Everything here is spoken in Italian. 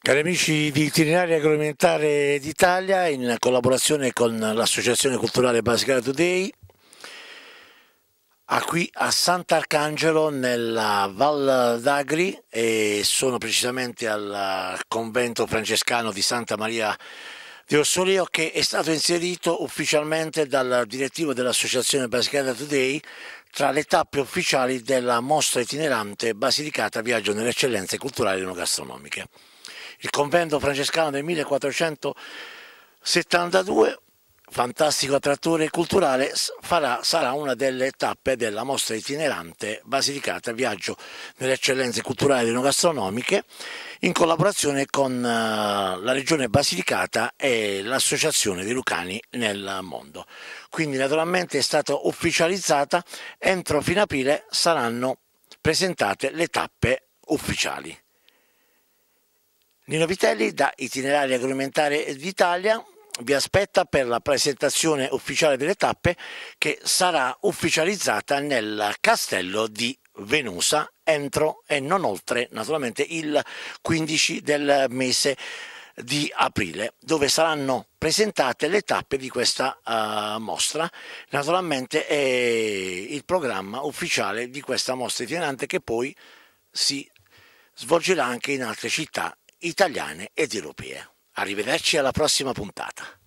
Cari amici di Itinerario Agroalimentare d'Italia, in collaborazione con l'Associazione Culturale Bascara Today, a qui a Sant'Arcangelo nella Val d'Agri e sono precisamente al convento francescano di Santa Maria di Orsoleo che è stato inserito ufficialmente dal direttivo dell'Associazione Basilicata Today tra le tappe ufficiali della mostra itinerante Basilicata Viaggio nelle eccellenze culturali e gastronomiche il convento francescano del 1472, fantastico attrattore culturale, farà, sarà una delle tappe della mostra itinerante Basilicata Viaggio nelle eccellenze culturali e gastronomiche in collaborazione con eh, la regione Basilicata e l'associazione dei Lucani nel mondo. Quindi naturalmente è stata ufficializzata, entro fine aprile saranno presentate le tappe ufficiali. Nino Vitelli da Itinerario Agroalimentare d'Italia vi aspetta per la presentazione ufficiale delle tappe che sarà ufficializzata nel castello di Venusa entro e non oltre naturalmente il 15 del mese di aprile dove saranno presentate le tappe di questa uh, mostra naturalmente è il programma ufficiale di questa mostra itinerante che poi si svolgerà anche in altre città italiane ed europee. Arrivederci alla prossima puntata.